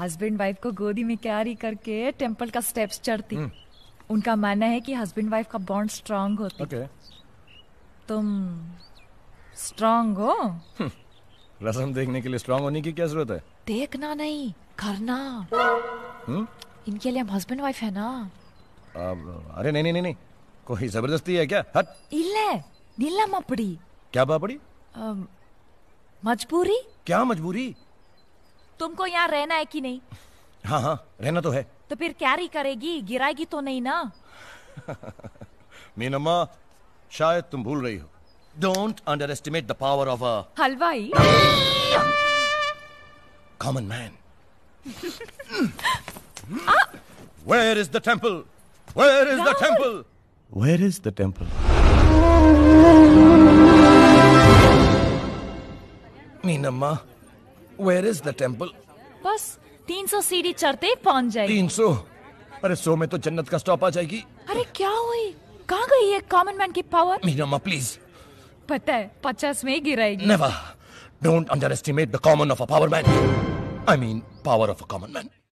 Husband wife को गोदी में कैरी करके टेंपल का स्टेप्स चढ़ती हम्म। उनका मानना है कि हस्बैंड वाइफ का बॉन्ड स्ट्रांग होता okay. तुम स्ट्रांग हो हम्म। रसम देखने के लिए स्ट्रांग होने की क्या जरूरत है देखना नहीं करना हम्म। इनके लिए हम हस्बैंड वाइफ है ना अब, अरे नहीं नहीं नहीं कोई जबरदस्ती है क्या हट इल्ले नीला मपड़ी क्या बापड़ी मजबूरी क्या मजबूरी तुमको यहाँ रहना है कि नहीं हाँ हाँ रहना तो है तो फिर कैरी करेगी गिराएगी तो नहीं ना मीनम्मा शायद तुम भूल रही हो don't underestimate the power of a halwai common man where is the temple where is the temple where is the temple Meenamma Where is the temple बस सौ सीढ़ी चढ़ते पहुँच जाए तीन सौ अरे सो में तो जन्नत का स्टॉप आ जाएगी अरे क्या हुई कहाँ गई है कॉमन मैन की पावर मीना प्लीज पता है पचास में ही गिराएगी never don't underestimate the common of a power man I mean power of a common man